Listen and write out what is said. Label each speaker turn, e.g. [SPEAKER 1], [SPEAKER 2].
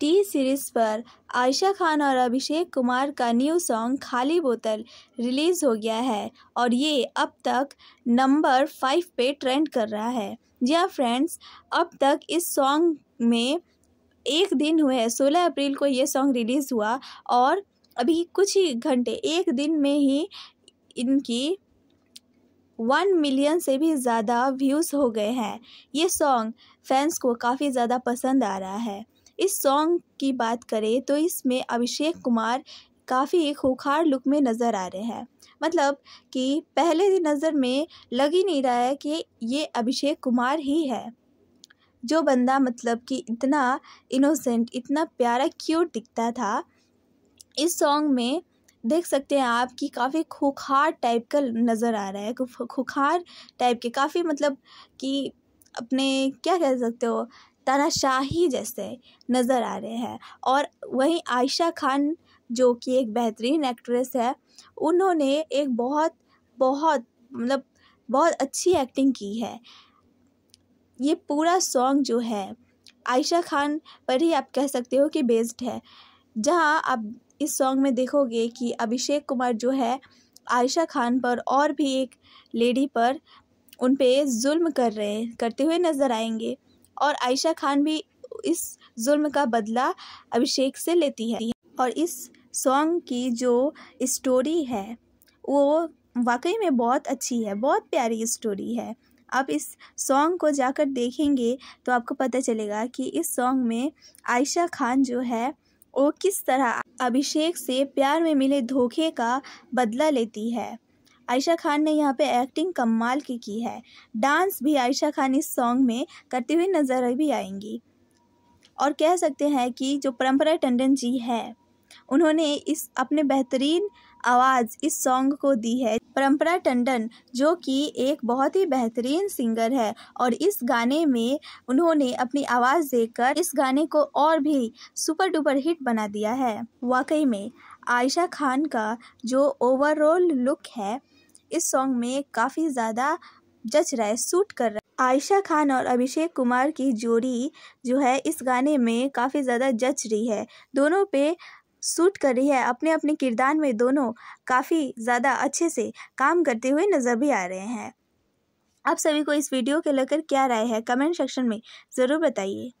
[SPEAKER 1] T series पर आयशा खान और अभिषेक कुमार का न्यू सॉन्ग खाली बोतल रिलीज़ हो गया है और ये अब तक नंबर फाइव पे ट्रेंड कर रहा है जी हाँ फ्रेंड्स अब तक इस सॉन्ग में एक दिन हुए है सोलह अप्रैल को ये सॉन्ग रिलीज़ हुआ और अभी कुछ ही घंटे एक दिन में ही इनकी वन मिलियन से भी ज़्यादा व्यूज़ हो गए हैं ये सॉन्ग फैंस को काफ़ी ज़्यादा पसंद आ रहा है इस सॉन्ग की बात करें तो इसमें अभिषेक कुमार काफ़ी खूखार लुक में नज़र आ रहे हैं मतलब कि पहले नज़र में लग ही नहीं रहा है कि ये अभिषेक कुमार ही है जो बंदा मतलब कि इतना इनोसेंट इतना प्यारा क्यूट दिखता था इस सॉन्ग में देख सकते हैं आप कि काफ़ी खुखार टाइप का नज़र आ रहा है खुखार टाइप के काफ़ी मतलब कि अपने क्या कह सकते हो तानाशाही जैसे नज़र आ रहे हैं और वहीं आयशा खान जो कि एक बेहतरीन एक्ट्रेस है उन्होंने एक बहुत बहुत मतलब बहुत अच्छी एक्टिंग की है ये पूरा सॉन्ग जो है आयशा खान पर ही आप कह सकते हो कि बेस्ड है जहाँ आप इस सॉन्ग में देखोगे कि अभिषेक कुमार जो है आयशा खान पर और भी एक लेडी पर उन पे जुल्म कर रहे करते हुए नज़र आएंगे और आयशा खान भी इस जुल्म का बदला अभिषेक से लेती है और इस सॉन्ग की जो स्टोरी है वो वाकई में बहुत अच्छी है बहुत प्यारी स्टोरी है आप इस सॉन्ग को जाकर देखेंगे तो आपको पता चलेगा कि इस सॉन्ग में आयशा खान जो है वो किस तरह अभिषेक से प्यार में मिले धोखे का बदला लेती है आयशा खान ने यहाँ पे एक्टिंग कमाल की की है डांस भी आयशा खान इस सॉन्ग में करती हुई नज़र भी आएंगी और कह सकते हैं कि जो परम्परा टंडन जी है उन्होंने इस अपने बेहतरीन आवाज़ इस सॉन्ग को दी है परम्परा टंडन जो कि एक बहुत ही बेहतरीन सिंगर है और इस गाने में उन्होंने अपनी आवाज़ देकर इस गाने को और भी सुपर डुपर हिट बना दिया है वाकई में आयशा खान का जो ओवरऑल लुक है इस सॉन्ग में काफ़ी ज़्यादा जच रहा है सूट कर रहा है आयशा खान और अभिषेक कुमार की जोड़ी जो है इस गाने में काफ़ी ज़्यादा जच रही है दोनों पे सूट कर रही है अपने अपने किरदार में दोनों काफ़ी ज़्यादा अच्छे से काम करते हुए नज़र भी आ रहे हैं आप सभी को इस वीडियो के लेकर क्या राय है कमेंट सेक्शन में ज़रूर बताइए